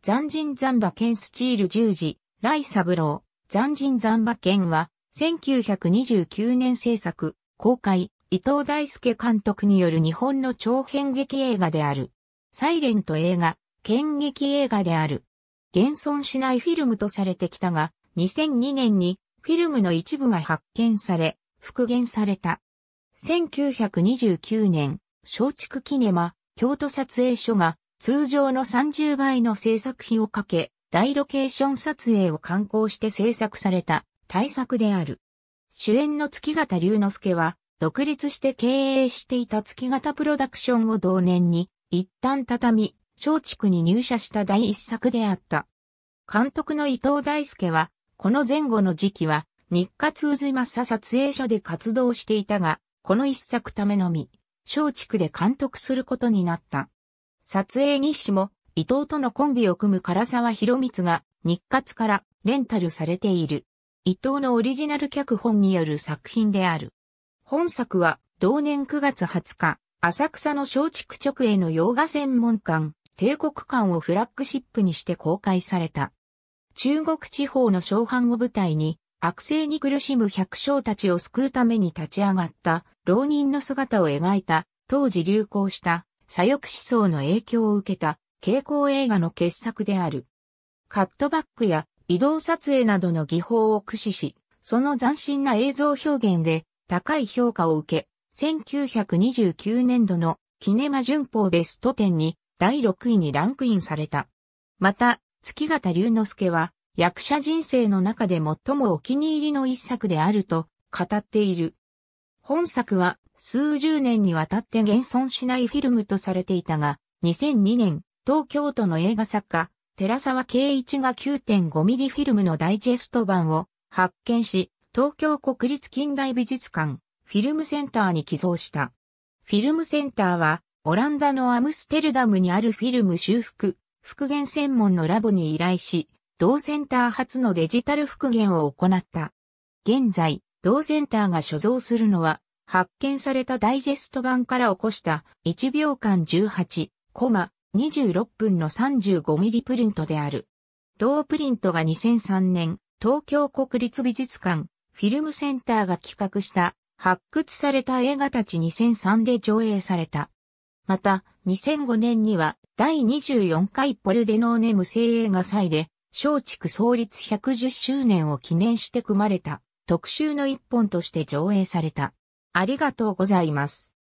残人残馬剣スチール十字、ライサブロー、残人残馬剣は、1929年制作、公開、伊藤大輔監督による日本の長編劇映画である。サイレント映画、剣劇映画である。現存しないフィルムとされてきたが、2002年にフィルムの一部が発見され、復元された。1929年、松竹キネマ、京都撮影所が通常の30倍の制作費をかけ、大ロケーション撮影を観光して制作された大作である。主演の月形龍之介は、独立して経営していた月形プロダクションを同年に、一旦畳、み、松竹に入社した第一作であった。監督の伊藤大輔は、この前後の時期は、日活渦サ撮影所で活動していたが、この一作ためのみ、松竹で監督することになった。撮影日誌も、伊藤とのコンビを組む唐沢博光が、日活からレンタルされている。伊藤のオリジナル脚本による作品である。本作は、同年9月20日、浅草の松竹直営の洋画専門館、帝国館をフラッグシップにして公開された。中国地方の小藩を舞台に、悪性に苦しむ百姓たちを救うために立ち上がった、浪人の姿を描いた、当時流行した左翼思想の影響を受けた傾向映画の傑作である。カットバックや移動撮影などの技法を駆使し、その斬新な映像表現で高い評価を受け、1929年度のキネマ旬報ベスト10に第6位にランクインされた。また、月形龍之介は役者人生の中で最もお気に入りの一作であると語っている。本作は数十年にわたって現存しないフィルムとされていたが、2002年、東京都の映画作家、寺沢圭一が9 5ミリフィルムのダイジェスト版を発見し、東京国立近代美術館、フィルムセンターに寄贈した。フィルムセンターは、オランダのアムステルダムにあるフィルム修復、復元専門のラボに依頼し、同センター初のデジタル復元を行った。現在、同センターが所蔵するのは、発見されたダイジェスト版から起こした1秒間18コマ26分の3 5ミリプリントである。同プリントが2003年東京国立美術館フィルムセンターが企画した発掘された映画たち2003で上映された。また、2005年には第24回ポルデノーネ無声映画祭で松竹創立110周年を記念して組まれた特集の一本として上映された。ありがとうございます。